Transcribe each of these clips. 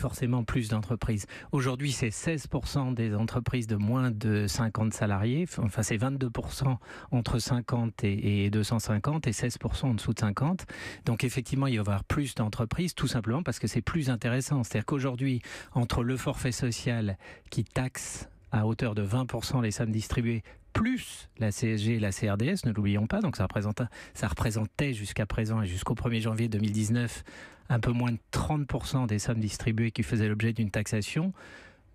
forcément plus d'entreprises. Aujourd'hui, c'est 16% des entreprises de moins de 50 salariés, enfin c'est 22% entre 50 et, 250 et 16% en dessous de 50. Donc effectivement, il va y avoir plus d'entreprises, tout simplement parce que c'est plus intéressant. C'est-à-dire qu'aujourd'hui, entre le forfait social qui taxe à hauteur de 20% les sommes distribuées, plus la CSG et la CRDS, ne l'oublions pas. Donc ça, ça représentait jusqu'à présent et jusqu'au 1er janvier 2019 un peu moins de 30% des sommes distribuées qui faisaient l'objet d'une taxation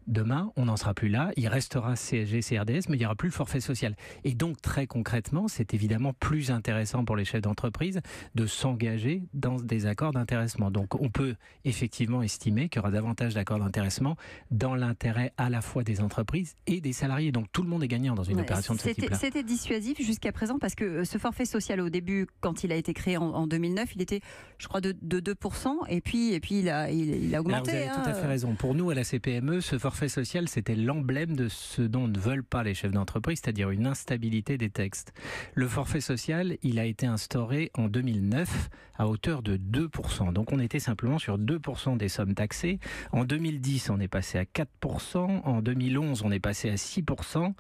demain, on n'en sera plus là, il restera CSG, CRDS, mais il n'y aura plus le forfait social. Et donc, très concrètement, c'est évidemment plus intéressant pour les chefs d'entreprise de s'engager dans des accords d'intéressement. Donc, on peut effectivement estimer qu'il y aura davantage d'accords d'intéressement dans l'intérêt à la fois des entreprises et des salariés. Donc, tout le monde est gagnant dans une opération de ce type-là. C'était dissuasif jusqu'à présent parce que euh, ce forfait social, au début, quand il a été créé en, 2009, il était, je crois, de, 2%, et puis, et puis il, a, il, a augmenté. vous avez tout à hein. fait raison. Pour nous, à la CPME, ce forfait forfait social, c'était l'emblème de ce dont ne veulent pas les chefs d'entreprise, c'est-à-dire une instabilité des textes. Le forfait social, il a été instauré en 2009 à hauteur de 2%. Donc on était simplement sur 2% des sommes taxées. En 2010, on est passé à 4%. En 2011, on est passé à 6%.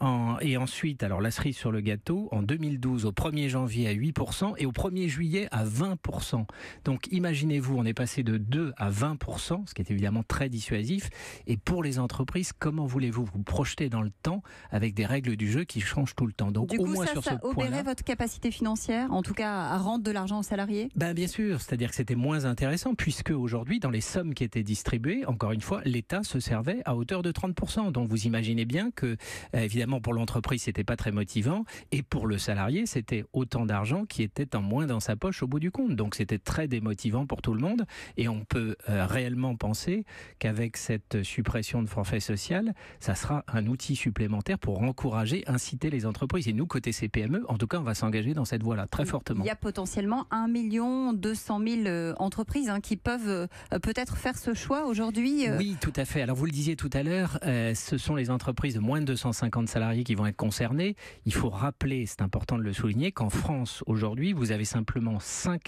En... Et ensuite, alors la cerise sur le gâteau, en 2012, au 1er janvier à 8% et au 1er juillet à 20%. Donc imaginez-vous, on est passé de 2 à 20%, ce qui est évidemment très dissuasif. Et pour les entreprises, comment voulez-vous vous projeter dans le temps avec des règles du jeu qui changent tout le temps Donc, du au coup, moins ça, sur ça ce votre capacité financière, en tout cas à rendre de l'argent aux salariés ben, Bien sûr, c'est-à-dire que c'était moins intéressant, puisque aujourd'hui, dans les sommes qui étaient distribuées, encore une fois, l'État se servait à hauteur de 30%. Donc vous imaginez bien que, euh, évidemment, pour l'entreprise, c'était pas très motivant, et pour le salarié, c'était autant d'argent qui était en moins dans sa poche au bout du compte. Donc c'était très démotivant pour tout le monde, et on peut euh, réellement penser qu'avec cette suppression de forfait social, ça sera un outil supplémentaire pour encourager, inciter les entreprises. Et nous, côté CPME, en tout cas, on va s'engager dans cette voie-là très fortement. Il y a potentiellement 1 million 200 000 euh, entreprises hein, qui peuvent euh, euh, peut-être faire ce choix aujourd'hui. Oui, tout à fait. Alors vous le disiez tout à l'heure, ce sont les entreprises de moins de 250 salariés qui vont être concernées. Il faut rappeler, c'est important de le souligner, qu'en France aujourd'hui, vous avez simplement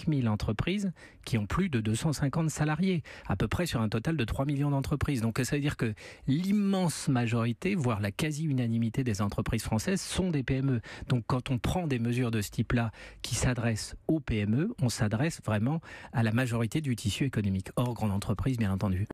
000 entreprises qui ont plus de 250 salariés, à peu près sur un total de 3 millions d'entreprises. Donc ça veut dire que l'immense majorité, voire la quasi-unanimité des entreprises françaises sont des PME. Donc quand on prend des mesures de ce type-là qui s'adressent aux PME, on s'adresse vraiment à la majorité du tissu économique, hors grande entreprise bien entendu.